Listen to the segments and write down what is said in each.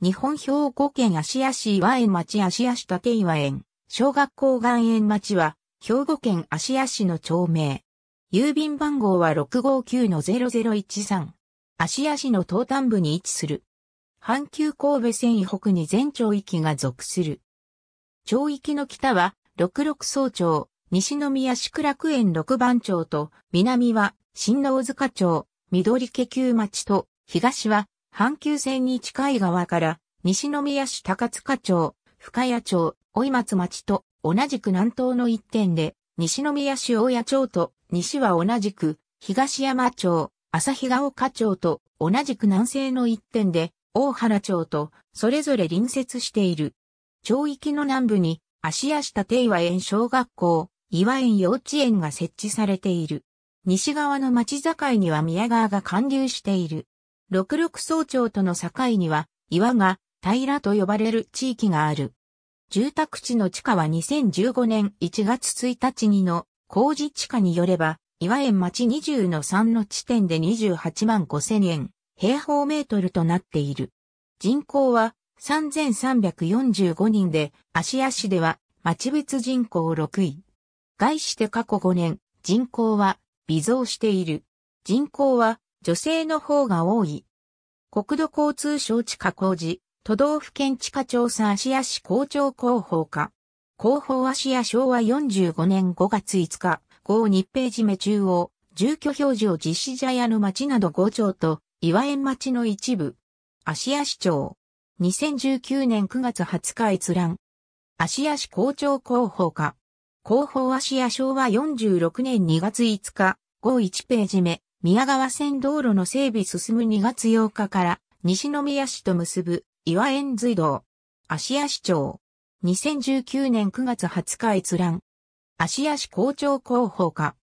日本兵庫県芦屋市岩園町芦屋市立岩園、小学校岩園町は、兵庫県芦屋市の町名。郵便番号は659-0013。芦屋市の東端部に位置する。阪急神戸線以北に全町域が属する。町域の北は、六六総町、西宮市区楽園六番町と、南は、新大塚町、緑家旧町と、東は、阪急線に近い側から、西宮市高塚町、深谷町、追松町と同じく南東の一点で、西宮市大谷町と西は同じく東山町、旭ヶ丘町と同じく南西の一点で、大原町とそれぞれ隣接している。町域の南部に芦屋下庭和園小学校、岩園幼稚園が設置されている。西側の町境には宮川が貫流している。六六総町との境には、岩が平と呼ばれる地域がある。住宅地の地下は2015年1月1日にの工事地下によれば、岩園町20の3の地点で28万5千円、平方メートルとなっている。人口は3345人で、芦屋市では町別人口6位。外して過去5年、人口は微増している。人口は女性の方が多い。国土交通省地下工事、都道府県地下調査芦屋市校長広報課。広報芦屋昭和45年5月5日、号日ページ目中央、住居表示を実施ジャヤの町など5町と、岩園町の一部。芦屋市長。2019年9月20日閲覧。芦屋市校長広報課。広報芦屋昭和46年2月5日、号1ページ目。宮川線道路の整備進む2月8日から西宮市と結ぶ岩円隧道。芦屋市長。2019年9月20日閲覧。芦屋市校長広報課。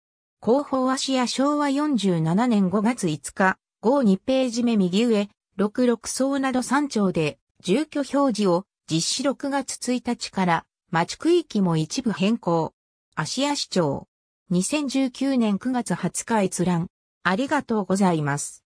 広報芦屋昭和47年5月5日、号2ページ目右上、六六層など3丁で、住居表示を実施6月1日から町区域も一部変更。芦屋市長。2019年9月20日閲覧。ありがとうございます。